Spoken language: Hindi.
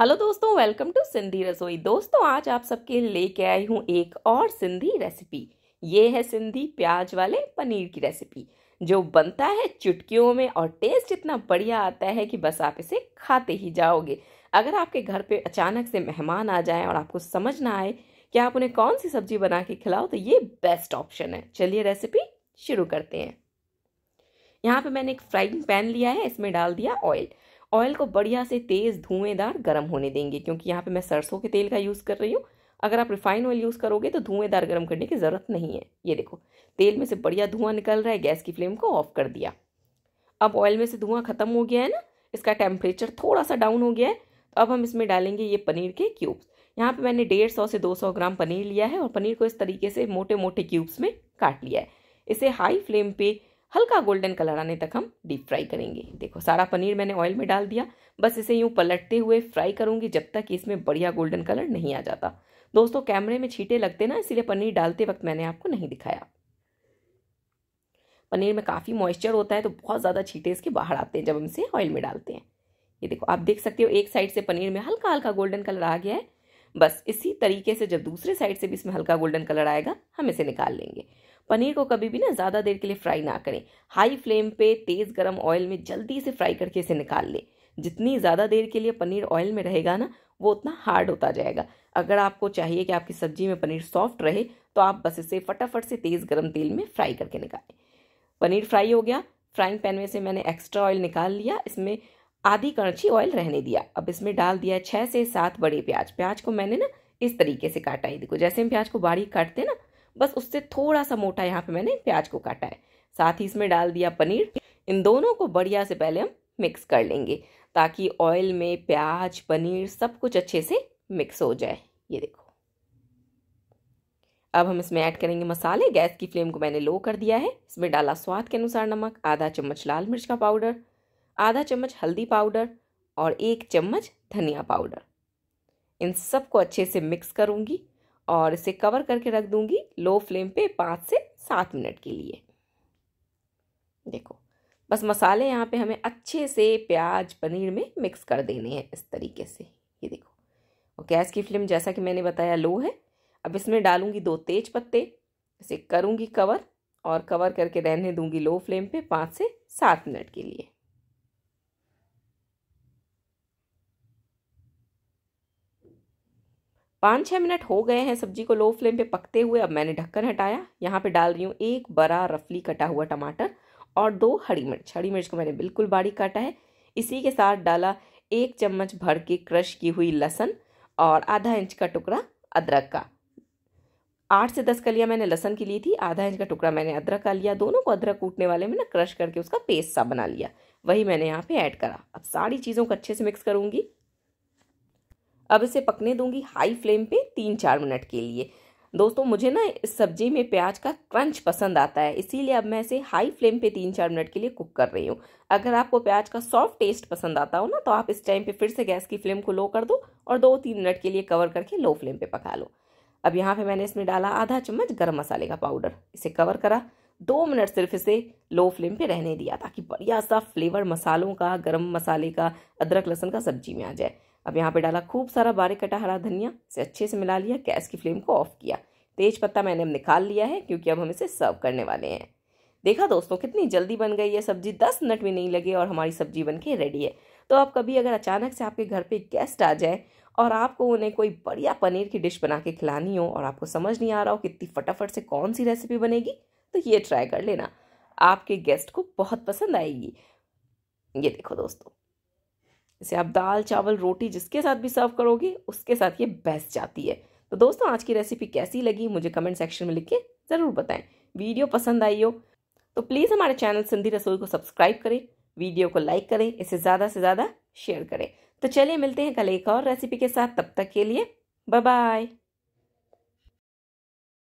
हेलो दोस्तों वेलकम टू सिंधी रसोई दोस्तों आज आप सबके लेके आई हूँ एक और सिंधी रेसिपी ये है सिंधी प्याज वाले पनीर की रेसिपी जो बनता है चुटकियों में और टेस्ट इतना बढ़िया आता है कि बस आप इसे खाते ही जाओगे अगर आपके घर पे अचानक से मेहमान आ जाए और आपको समझ ना आए कि आप उन्हें कौन सी सब्जी बना के खिलाओ तो ये बेस्ट ऑप्शन है चलिए रेसिपी शुरू करते हैं यहाँ पर मैंने एक फ्राइंग पैन लिया है इसमें डाल दिया ऑयल ऑयल को बढ़िया से तेज़ धुएँदार गर्म होने देंगे क्योंकि यहाँ पे मैं सरसों के तेल का यूज़ कर रही हूँ अगर आप रिफाइन ऑयल यूज़ करोगे तो धुएँदार गर्म करने की ज़रूरत नहीं है ये देखो तेल में से बढ़िया धुआं निकल रहा है गैस की फ्लेम को ऑफ कर दिया अब ऑयल में से धुआं खत्म हो गया है ना इसका टेम्परेचर थोड़ा सा डाउन हो गया है तो अब हम इसमें डालेंगे ये पनीर के क्यूब्स यहाँ पे मैंने डेढ़ सौ से दो सौ ग्राम पनीर लिया है और पनीर को इस तरीके से मोटे मोटे क्यूब्स में काट लिया है इसे हाई फ्लेम पे हल्का गोल्डन कलर आने तक हम डीप फ्राई करेंगे देखो सारा पनीर मैंने ऑयल में डाल दिया बस इसे यूँ पलटते हुए फ्राई करूँगी जब तक इसमें बढ़िया गोल्डन कलर नहीं आ जाता दोस्तों कैमरे में छीटे लगते ना इसीलिए पनीर डालते वक्त मैंने आपको नहीं दिखाया पनीर में काफ़ी मॉइस्चर होता है तो बहुत ज़्यादा छीटे इसके बाहर आते हैं जब हम इसे ऑयल में डालते हैं ये देखो आप देख सकते हो एक साइड से पनीर में हल्का हल्का गोल्डन कलर आ गया है बस इसी तरीके से जब दूसरे साइड से भी इसमें हल्का गोल्डन कलर आएगा हम इसे निकाल लेंगे पनीर को कभी भी ना ज़्यादा देर के लिए फ्राई ना करें हाई फ्लेम पे तेज़ गर्म ऑयल में जल्दी से फ्राई करके इसे निकाल लें जितनी ज़्यादा देर के लिए पनीर ऑयल में रहेगा ना वो उतना हार्ड होता जाएगा अगर आपको चाहिए कि आपकी सब्जी में पनीर सॉफ्ट रहे तो आप बस इसे फटाफट से तेज़ गर्म तेल में फ्राई करके निकालें पनीर फ्राई हो गया फ्राइंग पैन में से मैंने एक्स्ट्रा ऑयल निकाल लिया इसमें आधी कड़छी ऑयल रहने दिया अब इसमें डाल दिया छः से सात बड़े प्याज प्याज को मैंने ना इस तरीके से काटा ही देखो जैसे हम प्याज को बारीक काटते हैं ना बस उससे थोड़ा सा मोटा यहाँ पे मैंने प्याज को काटा है साथ ही इसमें डाल दिया पनीर इन दोनों को बढ़िया से पहले हम मिक्स कर लेंगे ताकि ऑयल में प्याज पनीर सब कुछ अच्छे से मिक्स हो जाए ये देखो अब हम इसमें ऐड करेंगे मसाले गैस की फ्लेम को मैंने लो कर दिया है इसमें डाला स्वाद के अनुसार नमक आधा चम्मच लाल मिर्च का पाउडर आधा चम्मच हल्दी पाउडर और एक चम्मच धनिया पाउडर इन सबको अच्छे से मिक्स करूँगी और इसे कवर करके रख दूंगी लो फ्लेम पे पाँच से सात मिनट के लिए देखो बस मसाले यहाँ पे हमें अच्छे से प्याज पनीर में मिक्स कर देने हैं इस तरीके से ये देखो और गैस की फ्लेम जैसा कि मैंने बताया लो है अब इसमें डालूंगी दो तेज पत्ते इसे करूँगी कवर और कवर करके रहने दूंगी लो फ्लेम पे पाँच से सात मिनट के लिए पाँच छः मिनट हो गए हैं सब्जी को लो फ्लेम पे पकते हुए अब मैंने ढक्कन हटाया यहाँ पे डाल रही हूँ एक बड़ा रफली कटा हुआ टमाटर और दो हरी मिर्च हरी मिर्च को मैंने बिल्कुल बारीक काटा है इसी के साथ डाला एक चम्मच भर के क्रश की हुई लहसन और आधा इंच का टुकड़ा अदरक का आठ से दस कलियाँ मैंने लहसन की ली थी आधा इंच का टुकड़ा मैंने अदरक का लिया दोनों को अदरक कूटने वाले में ना क्रश करके उसका पेस्ट सा बना लिया वही मैंने यहाँ पे ऐड करा अब सारी चीज़ों को अच्छे से मिक्स करूँगी अब इसे पकने दूंगी हाई फ्लेम पे तीन चार मिनट के लिए दोस्तों मुझे ना इस सब्जी में प्याज का क्रंच पसंद आता है इसीलिए अब मैं इसे हाई फ्लेम पे तीन चार मिनट के लिए कुक कर रही हूँ अगर आपको प्याज का सॉफ्ट टेस्ट पसंद आता हो ना तो आप इस टाइम पे फिर से गैस की फ्लेम को लो कर दो और दो तीन मिनट के लिए कवर करके लो फ्लेम पे पका लो अब यहाँ पे मैंने इसमें डाला आधा चम्मच गर्म मसाले का पाउडर इसे कवर करा दो मिनट सिर्फ इसे लो फ्लेम पे रहने दिया ताकि बढ़िया सा फ्लेवर मसालों का गरम मसाले का अदरक लहसन का सब्जी में आ जाए अब यहाँ पे डाला खूब सारा बारीक कटा हरा धनिया इसे अच्छे से मिला लिया गैस की फ्लेम को ऑफ किया तेज पत्ता मैंने अब निकाल लिया है क्योंकि अब हम इसे सर्व करने वाले हैं देखा दोस्तों कितनी जल्दी बन गई है सब्जी दस मिनट भी नहीं लगे और हमारी सब्जी बन के रेडी है तो आप कभी अगर अचानक से आपके घर पे गेस्ट आ जाए और आपको उन्हें कोई बढ़िया पनीर की डिश बना के खिलानी हो और आपको समझ नहीं आ रहा हो कितनी फटाफट से कौन सी रेसिपी बनेगी तो ये ट्राई कर लेना आपके गेस्ट को बहुत पसंद आएगी ये देखो दोस्तों इसे आप दाल चावल रोटी जिसके साथ भी सर्व करोगे उसके साथ ये बेस्ट जाती है तो दोस्तों आज की रेसिपी कैसी लगी मुझे कमेंट सेक्शन में लिख के ज़रूर बताएं वीडियो पसंद आई हो तो प्लीज़ हमारे चैनल सिंधी रसोई को सब्सक्राइब करें वीडियो को लाइक करें इसे ज़्यादा से ज़्यादा शेयर करें तो चलिए मिलते हैं कल एक और रेसिपी के साथ तब तक के लिए बाय बाय